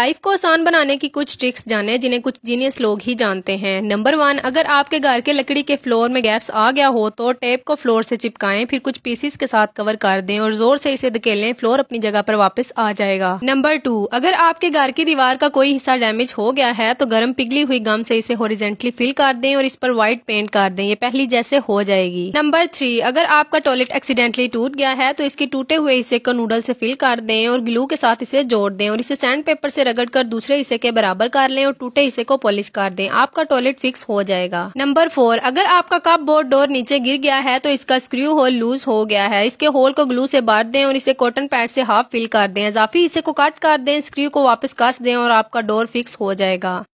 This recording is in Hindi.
लाइफ को आसान बनाने की कुछ ट्रिक्स जाने जिन्हें कुछ जीनियस लोग ही जानते हैं नंबर वन अगर आपके घर के लकड़ी के फ्लोर में गैप्स आ गया हो तो टेप को फ्लोर से चिपकाएं फिर कुछ पीसीस के साथ कवर कर दें और जोर से इसे धकेलें फ्लोर अपनी जगह पर वापस आ जाएगा नंबर टू अगर आपके घर की दीवार का कोई हिस्सा डैमेज हो गया है तो गर्म पिघली हुई गम से इसे होरिजेंटली फिल कर दें और इस पर व्हाइट पेंट कर दें ये पहली जैसे हो जाएगी नंबर थ्री अगर आपका टॉयलेट एक्सीडेंटली टूट गया है तो इसके टूटे हुए हिस्से को नूडल से फिल कर दें और ग्लू के साथ इसे जोड़ दें और इसे सैंड पेपर से रगड़ कर दूसरे हिस्से के बराबर कर लें और टूटे हिस्से को पॉलिश कर दें आपका टॉयलेट फिक्स हो जाएगा नंबर फोर अगर आपका कप बोर्ड डोर नीचे गिर गया है तो इसका स्क्रू होल लूज हो गया है इसके होल को ग्लू से बांट दें और इसे कॉटन पैड से हाफ फिल कर दें इजाफी हिस्से को कट कर दें स्क्रू को वापस कस दें और आपका डोर फिक्स हो जाएगा